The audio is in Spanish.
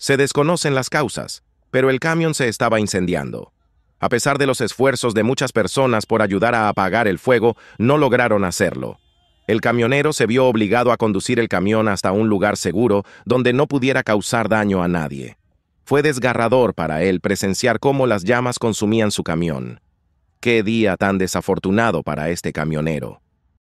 Se desconocen las causas, pero el camión se estaba incendiando. A pesar de los esfuerzos de muchas personas por ayudar a apagar el fuego, no lograron hacerlo. El camionero se vio obligado a conducir el camión hasta un lugar seguro donde no pudiera causar daño a nadie. Fue desgarrador para él presenciar cómo las llamas consumían su camión. Qué día tan desafortunado para este camionero.